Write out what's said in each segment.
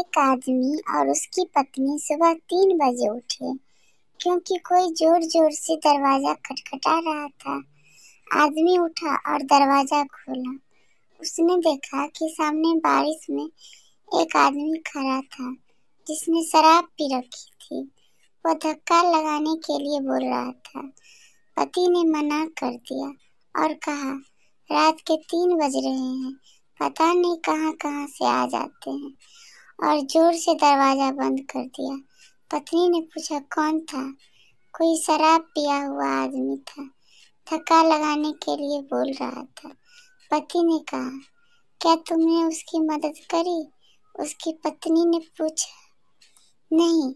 एक आदमी और उसकी पत्नी सुबह तीन बजे उठे क्योंकि कोई जोर जोर से दरवाज़ा खटखटा रहा था आदमी उठा और दरवाज़ा खोला उसने देखा कि सामने बारिश में एक आदमी खड़ा था जिसने शराब पी रखी थी वह धक्का लगाने के लिए बोल रहा था पति ने मना कर दिया और कहा रात के तीन बज रहे हैं पता नहीं कहाँ कहाँ से आ जाते हैं और जोर से दरवाज़ा बंद कर दिया पत्नी ने पूछा कौन था कोई शराब पिया हुआ आदमी था थका लगाने के लिए बोल रहा था पति ने कहा क्या तुमने उसकी मदद करी उसकी पत्नी ने पूछा नहीं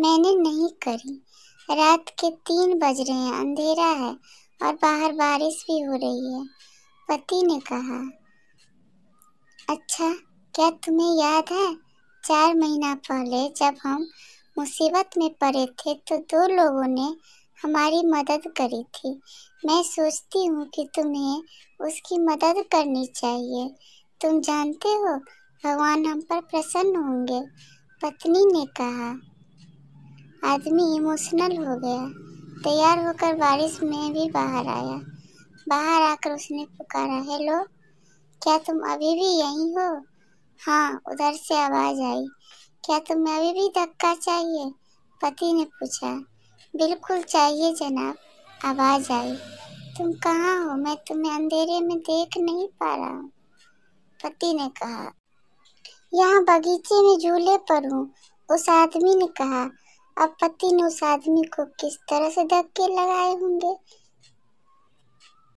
मैंने नहीं करी रात के तीन बज रहे हैं अंधेरा है और बाहर बारिश भी हो रही है पति ने कहा अच्छा क्या तुम्हें याद है चार महीना पहले जब हम मुसीबत में पड़े थे तो दो लोगों ने हमारी मदद करी थी मैं सोचती हूँ कि तुम्हें उसकी मदद करनी चाहिए तुम जानते हो भगवान हम पर प्रसन्न होंगे पत्नी ने कहा आदमी इमोशनल हो गया तैयार होकर बारिश में भी बाहर आया बाहर आकर उसने पुकारा हेलो क्या तुम अभी भी यहीं हो हाँ उधर से आवाज आई क्या तुम्हें अभी भी धक्का चाहिए पति ने पूछा बिल्कुल चाहिए जनाब आवाज आई तुम कहाँ हो मैं तुम्हें अंधेरे में देख नहीं पा रहा हूँ पति ने कहा यहाँ बगीचे में झूले पर हूँ उस आदमी ने कहा अब पति ने उस आदमी को किस तरह से धक्के लगाए होंगे